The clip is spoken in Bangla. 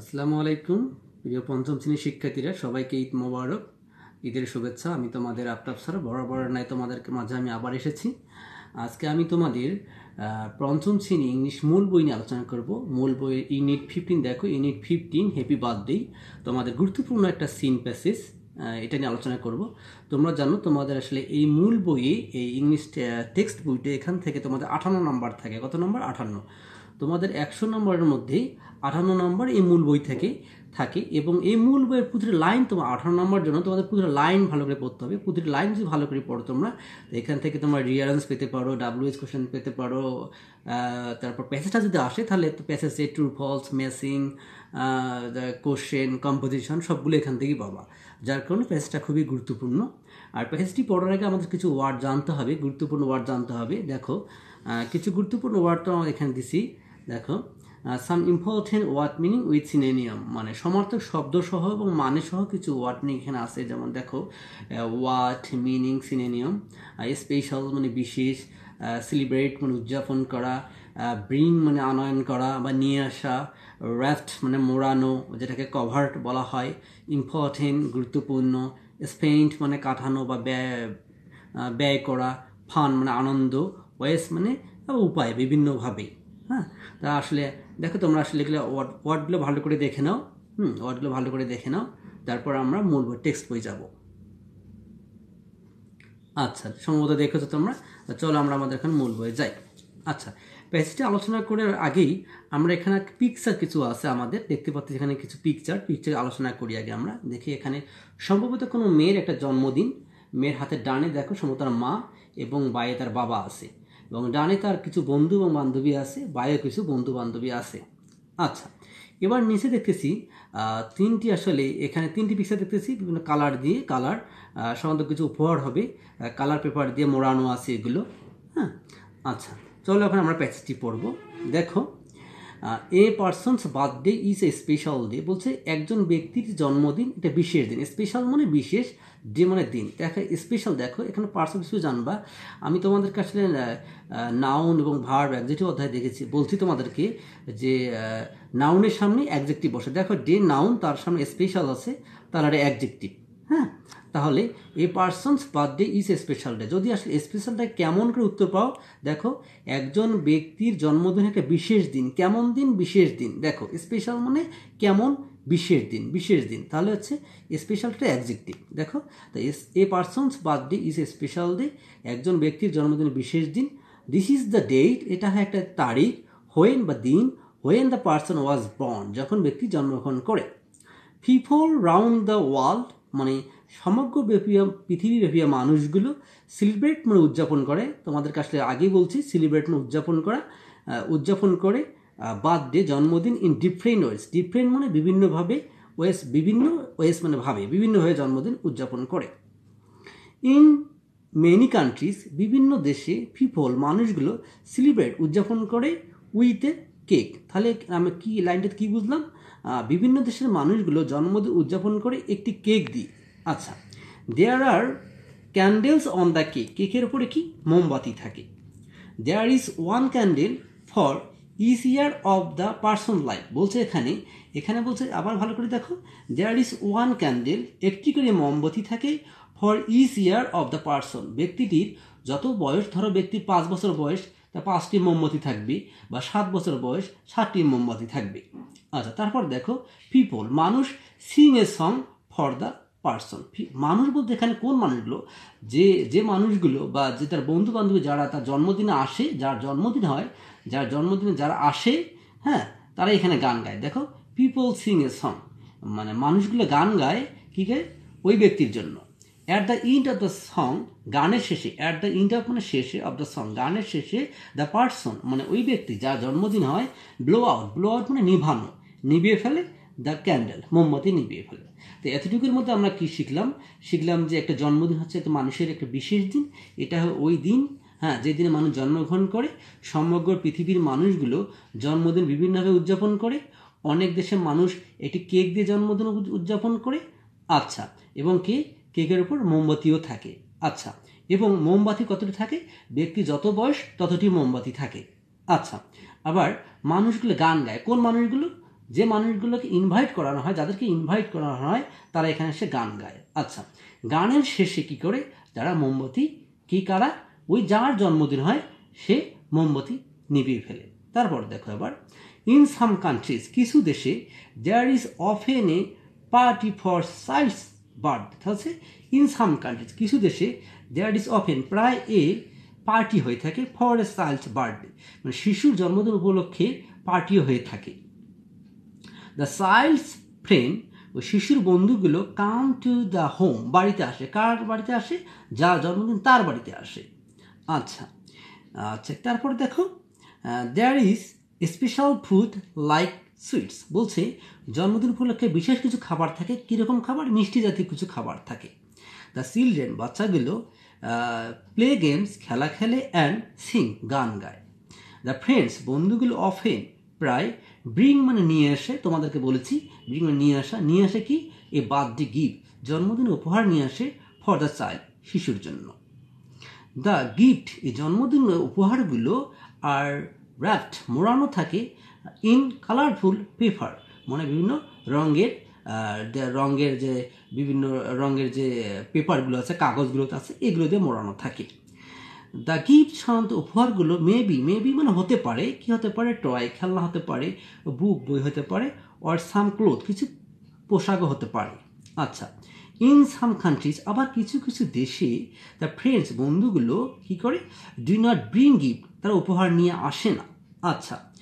আসসালামু আলাইকুম প্রিয় পঞ্চম শ্রেণীর শিক্ষার্থীরা সবাইকে ঈদ মোবারক ঈদের শুভেচ্ছা আমি তোমাদের আফতাব স্যার বরাবর নাই তোমাদেরকে মাঝে আমি আবার এসেছি আজকে আমি তোমাদের পঞ্চম শ্রেণী ইংলিশ মূল বই নিয়ে আলোচনা করব মূল বই ইউনিট ফিফটিন দেখো ইউনিট ফিফটিন হ্যাপি বার্থডে তোমাদের গুরুত্বপূর্ণ একটা সিন প্যাসেজ এটা নিয়ে আলোচনা করব তোমরা জানো তোমাদের আসলে এই মূল বইয়ে এই ইংলিশ টেক্সট বইটা এখান থেকে তোমাদের আঠান্ন নম্বর থাকে কত নম্বর আঠান্ন তোমাদের একশো নম্বরের মধ্যেই আঠান্ন নম্বর এই মূল বই থেকে থাকে এবং এই মূল বইয়ের পুঁথির লাইন তোমার আঠারো নম্বর জন্য তোমাদের পুঁথির লাইন ভালো করে পড়তে হবে পুঁথির লাইন যদি ভালো করে পড়ো তোমরা এখান থেকে তোমরা রিয়ারেন্স পেতে পারো ডাব্লিউএস কোশ্চেন পেতে পারো তারপর প্যাসেজটা যদি আসে তাহলে প্যাসেজে true false missing question composition সবগুলো এখান থেকেই পাবা যার কারণে প্যাসেজটা খুবই গুরুত্বপূর্ণ আর প্যাসেজটি পড়ার আগে আমাদের কিছু ওয়ার্ড জানতে হবে গুরুত্বপূর্ণ ওয়ার্ড জানতে হবে দেখো কিছু গুরুত্বপূর্ণ ওয়ার্ড তো আমাদের এখানে দিছি দেখো some important word meaning with synonym মানে সমর্থক শব্দ সহ এবং মানে সহ কিছু ওয়ার্ড মিনিং এখানে আছে যেমন দেখো ওয়াট মিনিং সিনেনিয়াম স্পেশাল মানে বিশেষ সেলিব্রেট মানে উদযাপন করা ব্রিং মানে আনয়ন করা বা নিয়ে আসা র্যাফট মানে মোড়ানো যেটাকে কভার্ট বলা হয় ইম্পর্টেন্ট গুরুত্বপূর্ণ স্পেন্ট মানে কাটানো বা ব্যয় ব্যয় করা ফান মানে আনন্দ ওয়েস মানে উপায় বিভিন্নভাবে হ্যাঁ তা আসলে দেখো তোমরা আসলে এগুলো ওয়ার্ড ওয়ার্ডগুলো ভালো করে দেখে নাও হুম ওয়ার্ডগুলো ভালো করে দেখে নাও তারপর আমরা মূল বই টেক্সট বই যাব আচ্ছা সম্ভবত দেখেছো তোমরা চলো আমরা আমাদের এখন মূল বইয়ে যাই আচ্ছা প্যাসেজটা আলোচনা করার আগেই আমরা এখানে পিকচার কিছু আছে আমাদের দেখতে পাচ্ছি এখানে কিছু পিকচার পিকচার আলোচনা করি আগে আমরা দেখি এখানে সম্ভবত কোনো মেয়ের একটা জন্মদিন মেয়ের হাতে ডানে দেখো সম্ভবত তার মা এবং বাইরে তার বাবা আছে এবং ডানে তার কিছু বন্ধু এবং বান্ধবী আছে বায়ে কিছু বন্ধু বান্ধবী আছে আচ্ছা এবার নিচে দেখতেছি তিনটি আসলে এখানে তিনটি পিকচার দেখতেছি বিভিন্ন কালার দিয়ে কালার সাধারণত কিছু উপহার হবে কালার পেপার দিয়ে মোড়ানো আছে এগুলো হ্যাঁ আচ্ছা চলো এখন আমরা প্যাচটি পড়ব দেখো a person's birthday is a special day বলছে একজন ব্যক্তির জন্মদিন এটা বিশেষ দিন স্পেশাল মানে বিশেষ ডে মানে দিন দেখো স্পেশাল দেখো এখানে পার্সন কিছু জানবা আমি তোমাদের কাছে নাউন এবং ভার্ব একজেক্টিভ অধ্যায় দেখেছি বলছি তোমাদেরকে যে নাউনের সামনে একজেক্টিভ বসে দেখো ডে নাউন তার সামনে স্পেশাল আছে তার আর অ্যাডজেক্টিভ হ্যাঁ তাহলে a person's birthday is special day যদি আসলে স্পেশাল ডে কেমন করে উত্তর পাও দেখো একজন ব্যক্তির জন্মদিন একটা বিশেষ দিন কেমন দিন বিশেষ দিন দেখো স্পেশাল মানে কেমন বিশেষ দিন বিশেষ দিন তাহলে হচ্ছে স্পেশালটা অ্যাডজেক্টিভ দেখো তো a person's birthday is a special day একজন ব্যক্তির জন্মদিন বিশেষ দিন দিস ইজ দ্য ডেট এটা হয় একটা তারিখ হোয়েন বা দিন when the person was born যখন ব্যক্তি জন্মগ্রহণ করে পিপল রাউন্ড দ্য ওয়ার্ল্ড মানে সমগ্র পৃথিবী ব্যাপিয়া মানুষগুলো সেলিব্রেট মানে উদযাপন করে তোমাদেরকে আসলে আগেই বলছি সেলিব্রেট মানে উদযাপন করা উদযাপন করে বার্থডে জন্মদিন ইন ডিফারেন্ট ওয়েস ডিফারেন্ট মানে বিভিন্নভাবে ওয়েস বিভিন্ন ওয়েস মানে ভাবে বিভিন্নভাবে জন্মদিন উদযাপন করে ইন মেনি কান্ট্রিজ বিভিন্ন দেশে পিপল মানুষগুলো সেলিব্রেট উদযাপন করে উইথ এ কেক তাহলে আমি কি লাইনটা কী বুঝলাম বিভিন্ন দেশের মানুষগুলো জন্মদিন উদযাপন করে একটি কেক দিয়ে আচ্ছা there are candles on the cake কেকের উপরে কি মোমবাতি থাকে there is one candle for each year of the person life বলছে এখানে এখানে বলছে আবার ভালো করে দেখো দেয়ার ইজ ওয়ান ক্যান্ডেল একটি করে মোমবাতি থাকে for each year of the person ব্যক্তিটির যত বয়স ধরো ব্যক্তির পাঁচ বছর বয়স তা পাঁচটি মোমবাতি থাকবে বা সাত বছর বয়স সাতটি মোমবাতি থাকবে আচ্ছা তারপর দেখো পিপল মানুষ sing a song for the person মানুষ বলতে এখানে কোন মানুষগুলো যে যে মানুষগুলো বা যে তার বন্ধু বান্ধবী যারা তার জন্মদিনে আসে যার জন্মদিন হয় যার জন্মদিনে যারা আসে হ্যাঁ তারা এখানে গান গায় দেখো পিপল সিং এ সং মানে মানুষগুলো গান গায় কী গায় ওই ব্যক্তির জন্য at the end of the song গানের শেষে অ্যাট দ্য ইন্ড অফ মানে শেষে অফ দ্য সং গানের শেষে দ্য পার্সন মানে ওই ব্যক্তি যার জন্মদিন হয় ব্লো আউট ব্লো আউট মানে নিভানো নিভিয়ে ফেলে দ্য ক্যান্ডেল মোমবাতি নিভিয়ে ফেলে তো এতটুকুর মধ্যে আমরা কি শিখলাম শিখলাম যে একটা জন্মদিন হচ্ছে একটা মানুষের একটা বিশেষ দিন এটা ওই দিন হ্যাঁ যেদিনে মানুষ জন্মগ্রহণ করে সমগ্র পৃথিবীর মানুষগুলো জন্মদিন বিভিন্নভাবে উদযাপন করে অনেক দেশের মানুষ একটি কেক দিয়ে জন্মদিন উদযাপন করে আচ্ছা এবং কে কেকের ওপর মোমবাতিও থাকে আচ্ছা এবং মোমবাতি কতটি থাকে ব্যক্তি যত বয়স ততটি মোমবাতি থাকে আচ্ছা আবার মানুষগুলো গান গায় কোন মানুষগুলো যে মানুষগুলোকে ইনভাইট করানো হয় যাদেরকে ইনভাইট করানো হয় তারা এখানে এসে গান গায় আচ্ছা গানের শেষে কি করে যারা মোমবাতি কি কারা ওই যার জন্মদিন হয় সে মোমবাতি নিভিয়ে ফেলে তারপর দেখো আবার ইন সাম কান্ট্রিজ কিছু দেশে there is often a party for child's birthday আছে ইন সাম কান্ট্রিজ কিছু দেশে দেয়ার ইজ অফেন প্রায় এ পার্টি হয়ে থাকে ফর এ চাইল্ড বার্থডে মানে শিশুর জন্মদিন উপলক্ষে পার্টিও হয়ে থাকে দ্য চাইল্ডস ফ্রেন্ড ও শিশুর বন্ধুগুলো কাম টু দ্য হোম বাড়িতে আসে কার বাড়িতে আসে যা জন্মদিন তার বাড়িতে আসে আচ্ছা আচ্ছা তারপর দেখো there is special food like sweets বলছে জন্মদিন উপলক্ষে বিশেষ কিছু খাবার থাকে কীরকম খাবার মিষ্টি জাতীয় কিছু খাবার থাকে দ্য চিলড্রেন বাচ্চাগুলো প্লে গেমস খেলা খেলে অ্যান্ড সিং গান গায় দ্য ফ্রেন্ডস বন্ধুগুলো অফেন প্রায় ব্রিং মানে নিয়ে এসে তোমাদেরকে বলেছি ব্রিং মানে নিয়ে আসা নিয়ে আসে কি এ বার্থডে গিফট জন্মদিনে উপহার নিয়ে আসে ফর দ্য চাইল্ড শিশুর জন্য দ্য গিফট এই জন্মদিন উপহারগুলো আর র্যাপড মোড়ানো থাকে ইন কালারফুল পেপার মানে বিভিন্ন রঙের রঙের যে বিভিন্ন রঙের যে পেপারগুলো আছে কাগজগুলো আছে এগুলো দিয়ে মোড়ানো থাকে দ্য গিফট সাধারণত উপহারগুলো মেবি মেবি মানে হতে পারে কি হতে পারে টয় খেলনা হতে পারে বুক বই হতে পারে অর সাম ক্লোথ কিছু পোশাকও হতে পারে আচ্ছা ইন সাম কান্ট্রিজ আবার কিছু কিছু দেশে তার ফ্রেন্ডস বন্ধুগুলো কি করে ডু নট ব্রিং গিফট তারা উপহার নিয়ে আসে না আচ্ছা